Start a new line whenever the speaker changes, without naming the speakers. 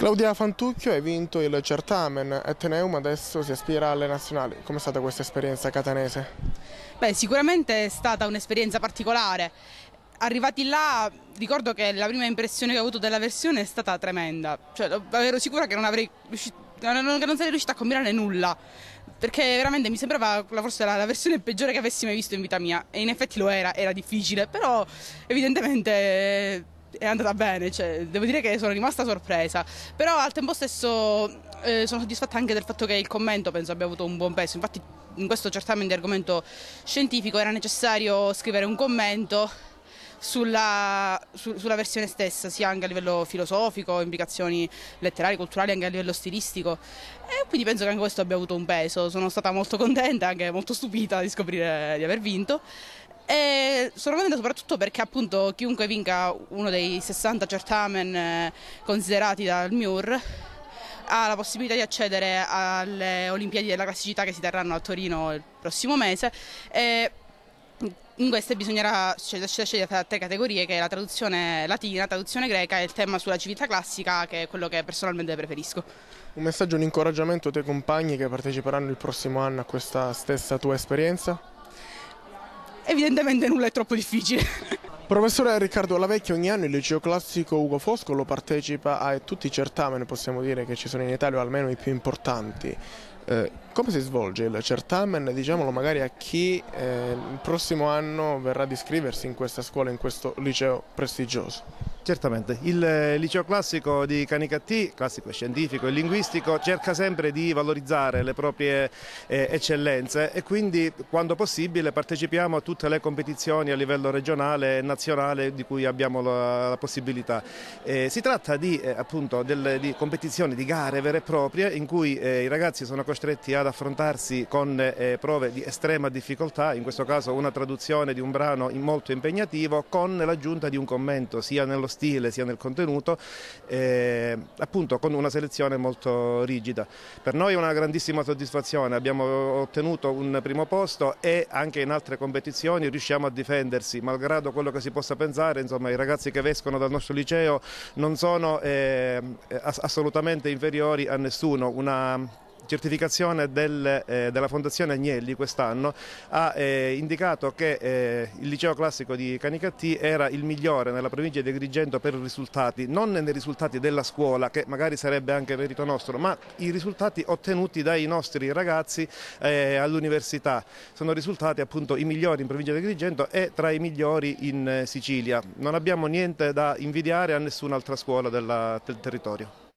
Claudia Fantucchio ha vinto il certamen Ateneum, adesso si aspira alle nazionali. Com'è stata questa esperienza catanese?
Beh, sicuramente è stata un'esperienza particolare. Arrivati là, ricordo che la prima impressione che ho avuto della versione è stata tremenda. Cioè, ero sicura che non, avrei riuscito, non, non sarei riuscita a combinare nulla. Perché veramente mi sembrava forse la, la versione peggiore che avessi mai visto in vita mia. E in effetti lo era, era difficile, però evidentemente è andata bene, cioè, devo dire che sono rimasta sorpresa, però al tempo stesso eh, sono soddisfatta anche del fatto che il commento penso abbia avuto un buon peso, infatti in questo certamen di argomento scientifico era necessario scrivere un commento sulla, su, sulla, versione stessa, sia anche a livello filosofico, implicazioni letterarie, culturali, anche a livello stilistico. E quindi penso che anche questo abbia avuto un peso. Sono stata molto contenta, anche molto stupita di scoprire di aver vinto. E eh, sono contenta soprattutto perché appunto chiunque vinca uno dei 60 certamen eh, considerati dal MUR ha la possibilità di accedere alle Olimpiadi della classicità che si terranno a Torino il prossimo mese. E in queste bisognerà scegliere cioè, tra tre categorie che è la traduzione latina, la traduzione greca e il tema sulla civiltà classica che è quello che personalmente preferisco.
Un messaggio, un incoraggiamento ai tuoi compagni che parteciperanno il prossimo anno a questa stessa tua esperienza? evidentemente nulla è troppo difficile. Professore Riccardo Lavecchio, ogni anno il liceo classico Ugo Foscolo partecipa a tutti i certamen, possiamo dire, che ci sono in Italia, o almeno i più importanti. Eh, come si svolge il certamen? Diciamolo magari a chi eh, il prossimo anno verrà ad iscriversi in questa scuola, in questo liceo prestigioso. Certamente, il eh, liceo classico di
Canicattì, classico scientifico e linguistico, cerca sempre di valorizzare le proprie eh, eccellenze e quindi quando possibile partecipiamo a tutte le competizioni a livello regionale e nazionale di cui abbiamo la, la possibilità. Eh, si tratta di, eh, appunto, del, di, competizioni, di gare vere e proprie in cui eh, i ragazzi sono costretti ad affrontarsi con eh, prove di estrema difficoltà, in questo caso una traduzione di un brano molto impegnativo con l'aggiunta di un commento sia nello stile sia nel contenuto, eh, appunto con una selezione molto rigida. Per noi è una grandissima soddisfazione, abbiamo ottenuto un primo posto e anche in altre competizioni riusciamo a difendersi, malgrado quello che si possa pensare, insomma i ragazzi che escono dal nostro liceo non sono eh, assolutamente inferiori a nessuno. Una certificazione del, eh, della Fondazione Agnelli quest'anno ha eh, indicato che eh, il liceo classico di Canicattì era il migliore nella provincia di Agrigento per risultati, non nei risultati della scuola che magari sarebbe anche merito nostro, ma i risultati ottenuti dai nostri ragazzi eh, all'università. Sono risultati appunto i migliori in provincia di Agrigento e tra i migliori in eh, Sicilia. Non abbiamo niente da invidiare a nessun'altra scuola della, del territorio.